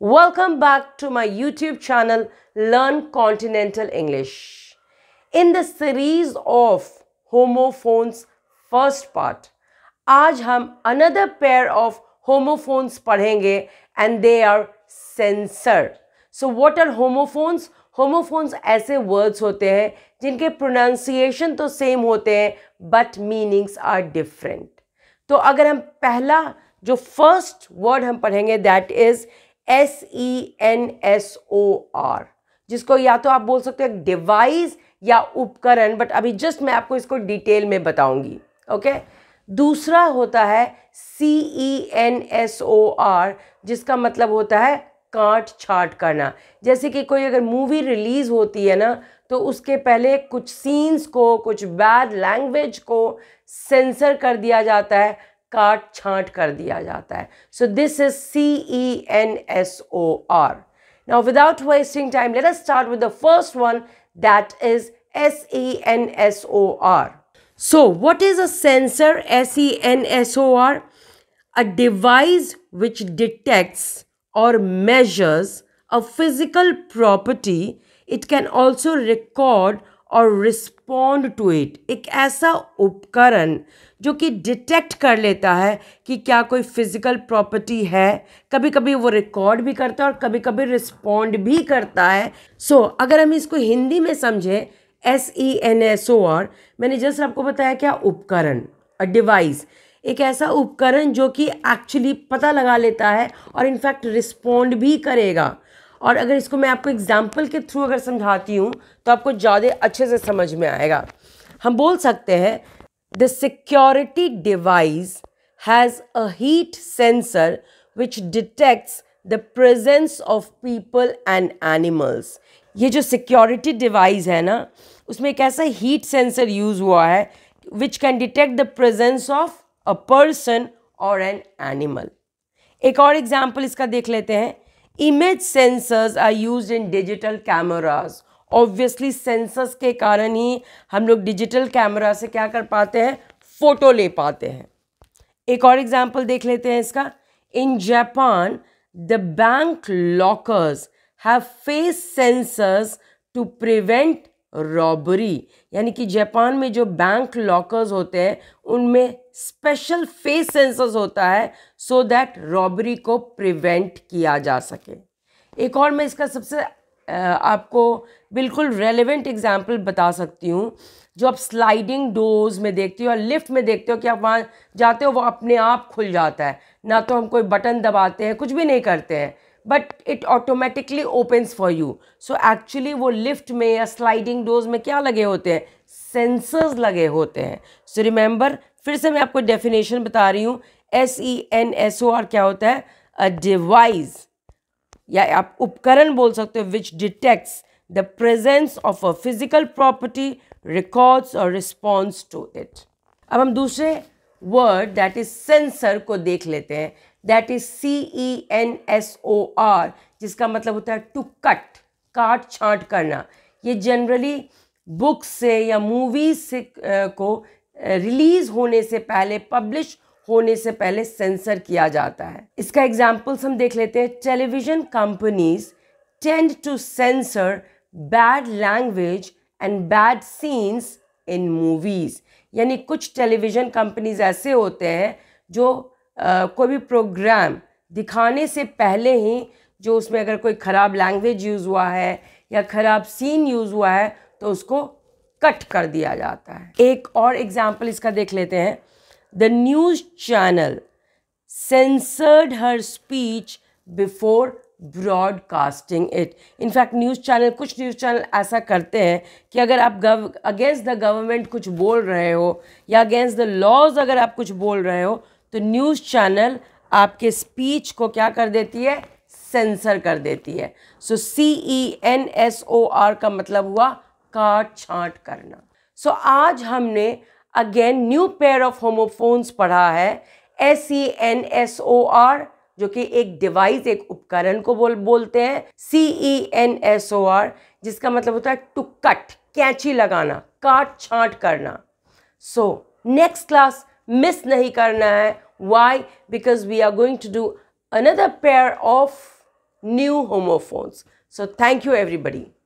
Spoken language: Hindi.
Welcome back to my YouTube channel Learn Continental English. In the series of homophones first part, आज हम another pair of homophones पढ़ेंगे and they are censored. So what are homophones? Homophones ऐसे वर्ड्स होते हैं जिनके प्रोनाउंसिएशन तो सेम होते हैं बट मीनिंग्स आर डिफरेंट तो अगर हम पहला जो फर्स्ट वर्ड हम पढ़ेंगे that is S E N S O R जिसको या तो आप बोल सकते हैं डिवाइस या उपकरण बट अभी जस्ट मैं आपको इसको डिटेल में बताऊंगी ओके दूसरा होता है C E N S O R जिसका मतलब होता है काट छाट करना जैसे कि कोई अगर मूवी रिलीज़ होती है ना तो उसके पहले कुछ सीन्स को कुछ बैड लैंग्वेज को सेंसर कर दिया जाता है काट छांट कर दिया जाता है so this is C E N S O R now without wasting time let us start with the first one that is S E N S O R so what is a sensor S E N S O R a device which detects or measures a physical property it can also record or respond to it एक ऐसा उपकरण जो कि डिटेक्ट कर लेता है कि क्या कोई फिज़िकल प्रॉपर्टी है कभी कभी वो रिकॉर्ड भी करता है और कभी कभी रिस्पोंड भी करता है सो so, अगर हम इसको हिंदी में समझें S E N S O R मैंने जस्ट आपको बताया क्या उपकरण अ डिवाइस एक ऐसा उपकरण जो कि एक्चुअली पता लगा लेता है और इनफैक्ट रिस्पोंड भी करेगा और अगर इसको मैं आपको एग्जाम्पल के थ्रू अगर समझाती हूँ तो आपको ज़्यादा अच्छे से समझ में आएगा हम बोल सकते हैं the security device has a heat sensor which detects the presence of people and animals ये जो सिक्योरिटी डिवाइस है ना उसमें एक ऐसा हीट सेंसर यूज़ हुआ है which can detect the presence of a person or an animal एक और एग्जाम्पल इसका देख लेते हैं image sensors are used in digital cameras obviously sensors के कारण ही हम लोग डिजिटल कैमरा से क्या कर पाते हैं फ़ोटो ले पाते हैं एक और एग्जाम्पल देख लेते हैं इसका in Japan the bank lockers have face sensors to prevent robbery यानी कि जापान में जो बैंक लॉकर्स होते हैं उनमें स्पेशल फेस सेंसर्स होता है सो दैट रॉबरी को प्रिवेंट किया जा सके एक और मैं इसका सबसे आपको बिल्कुल रेलेवेंट एग्जाम्पल बता सकती हूँ जो आप स्लाइडिंग डोर्स में देखते हो और लिफ्ट में देखते हो कि आप वहाँ जाते हो वो अपने आप खुल जाता है ना तो हम कोई बटन दबाते हैं कुछ भी नहीं करते हैं but it automatically opens for you so actually वो लिफ्ट में या स्लाइडिंग डोर्स में क्या लगे होते हैं सेंसर्स लगे होते हैं सो so रिमेंबर फिर से मैं आपको डेफिनेशन बता रही हूँ S E N S O R क्या होता है अ डिवाइस या आप उपकरण बोल सकते हो which detects the presence of a physical property records or response to it अब हम दूसरे वर्ड दैट इज सेंसर को देख लेते हैं that is C E N S O R जिसका मतलब होता है टू कट काट छांट करना ये जनरली बुक्स से या मूवीज से को रिलीज़ होने से पहले पब्लिश होने से पहले सेंसर किया जाता है इसका एग्जाम्पल्स हम देख लेते हैं television companies tend to censor bad language and bad scenes in movies यानी कुछ टेलीविज़न कंपनीज ऐसे होते हैं जो कोई भी प्रोग्राम दिखाने से पहले ही जो उसमें अगर कोई ख़राब लैंग्वेज यूज़ हुआ है या ख़राब सीन यूज़ हुआ है तो उसको कट कर दिया जाता है एक और एग्ज़ाम्पल इसका देख लेते हैं the news channel censored her speech before broadcasting it in fact news channel कुछ न्यूज़ चैनल ऐसा करते हैं कि अगर आप गव अगेंस्ट द गवर्नमेंट कुछ बोल रहे हो या अगेंस्ट द लॉज अगर आप कुछ बोल रहे हो तो न्यूज़ चैनल आपके स्पीच को क्या कर देती है सेंसर कर देती है so C E N S O R का मतलब हुआ काट छांट करना सो so, आज हमने again new pair of homophones पढ़ा है S E N S O R जो कि एक डिवाइस एक उपकरण को बोल बोलते हैं C E N S O R जिसका मतलब होता है टू कट कैंची लगाना काट छांट करना सो नेक्स्ट क्लास मिस नहीं करना है why because we are going to do another pair of new homophones so thank you everybody